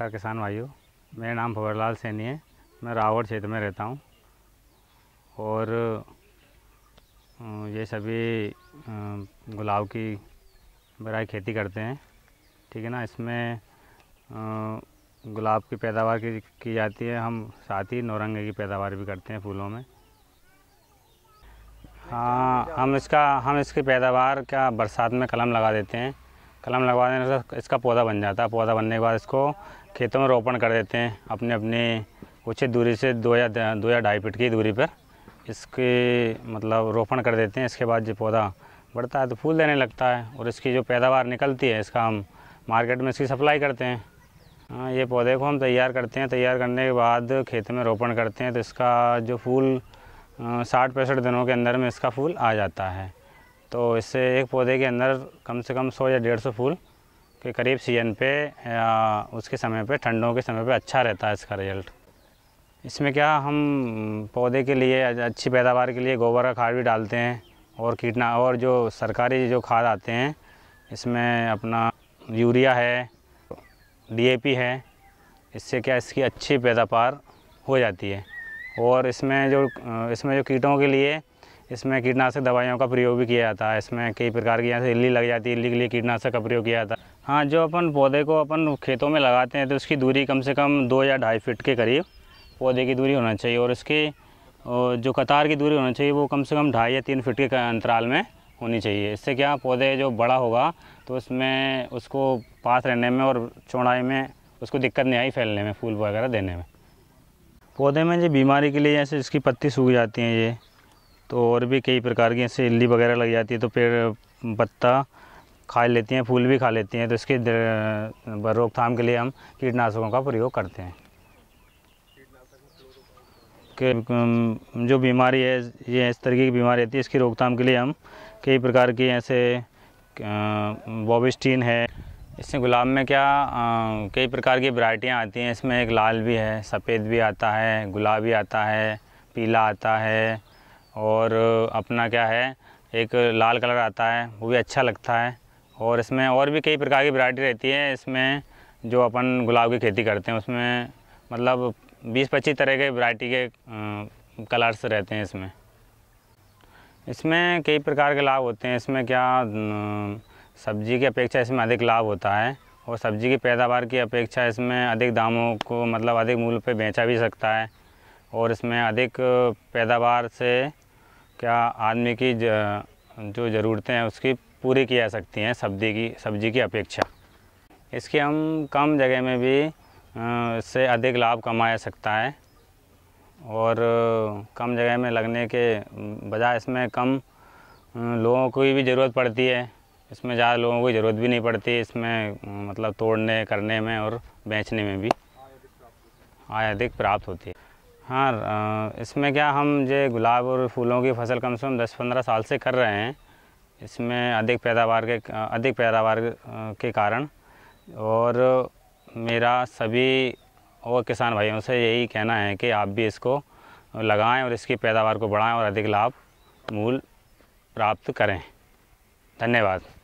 नमस्कार किसान भाइयों मेरा नाम भंवरलाल सैनी है मैं रावण क्षेत्र में रहता हूँ और ये सभी गुलाब की बराई खेती करते हैं ठीक है ना इसमें गुलाब की पैदावार की, की जाती है हम साथ ही नौरंगे की पैदावार भी करते हैं फूलों में हाँ हम इसका हम इसकी पैदावार क्या बरसात में कलम लगा देते हैं कलम लगवा देने से इसका पौधा बन जाता है पौधा बनने के बाद इसको खेतों में रोपण कर देते हैं अपने अपने उचित दूरी से दो या दो या ढाई फिट की दूरी पर इसके मतलब रोपण कर देते हैं इसके बाद जो पौधा बढ़ता है तो फूल देने लगता है और इसकी जो पैदावार निकलती है इसका हम मार्केट में इसकी सप्लाई करते हैं हाँ, ये पौधे को हम तैयार करते हैं तैयार करने के बाद खेत में रोपण करते हैं तो इसका जो फूल साठ पैंसठ दिनों के अंदर में इसका फूल आ जाता है तो इससे एक पौधे के अंदर कम से कम सौ या डेढ़ सौ फूल के करीब सीजन पे या उसके समय पे ठंडों के समय पे अच्छा रहता है इसका रिजल्ट इसमें क्या हम पौधे के लिए अच्छी पैदावार के लिए गोबर का खाद भी डालते हैं और कीटना और जो सरकारी जो खाद आते हैं इसमें अपना यूरिया है डी है इससे क्या इसकी अच्छी पैदावार हो जाती है और इसमें जो इसमें जो कीटों के लिए इसमें कीटनाशक दवाइयों का प्रयोग भी किया जाता है इसमें कई प्रकार की यहाँ से इल्ली लग जाती है इल्ली के लिए कीटनाशक का प्रयोग किया जाता है हाँ जो अपन पौधे को अपन खेतों में लगाते हैं तो उसकी दूरी कम से कम दो या ढाई फिट के करीब पौधे की दूरी होना चाहिए और उसकी जो कतार की दूरी होना चाहिए वो कम से कम ढाई या तीन फिट के अंतराल में होनी चाहिए इससे क्या पौधे जो बड़ा होगा तो उसमें उसको पास रहने में और चौड़ाई में उसको दिक्कत नहीं आई फैलने में फूल वगैरह देने में पौधे में जो बीमारी के लिए जैसे इसकी पत्ती सूख जाती हैं ये तो और भी कई प्रकार की ऐसे इल्ली वगैरह लग जाती है तो पेड़ पत्ता खा लेती हैं फूल भी खा लेती हैं तो इसके रोकथाम के लिए हम कीटनाशकों का प्रयोग करते हैं के जो बीमारी है ये इस तरीके की बीमारी रहती है इसकी रोकथाम के लिए हम कई प्रकार की ऐसे बॉबिस्टीन है इससे गुलाब में क्या कई प्रकार की वरायटियाँ आती हैं इसमें एक लाल भी है सफ़ेद भी आता है गुलाबी आता है पीला आता है और अपना क्या है एक लाल कलर आता है वो भी अच्छा लगता है और इसमें और भी कई प्रकार की वैरायटी रहती है इसमें जो अपन गुलाब की खेती करते हैं उसमें मतलब 20-25 तरह के वैरायटी के कलर्स रहते हैं इसमें इसमें कई प्रकार के लाभ होते हैं इसमें क्या सब्जी की अपेक्षा इसमें अधिक लाभ होता है और सब्जी की पैदावार की अपेक्षा इसमें अधिक दामों को मतलब अधिक मूल्य पर बेचा भी सकता है और इसमें अधिक पैदावार से क्या आदमी की ज, जो ज़रूरतें हैं उसकी पूरी की जा सकती हैं सब्जी की सब्जी की अपेक्षा इसके हम कम जगह में भी इससे अधिक लाभ कमाया सकता है और कम जगह में लगने के बजाय इसमें कम लोगों की भी ज़रूरत पड़ती है इसमें ज़्यादा लोगों की ज़रूरत भी नहीं पड़ती इसमें मतलब तोड़ने करने में और बेचने में भी आय अधिक प्राप्त होती है हाँ इसमें क्या हम जे गुलाब और फूलों की फसल कम से कम दस पंद्रह साल से कर रहे हैं इसमें अधिक पैदावार के अधिक पैदावार के कारण और मेरा सभी और किसान भाइयों से यही कहना है कि आप भी इसको लगाएं और इसकी पैदावार को बढ़ाएं और अधिक लाभ मूल प्राप्त करें धन्यवाद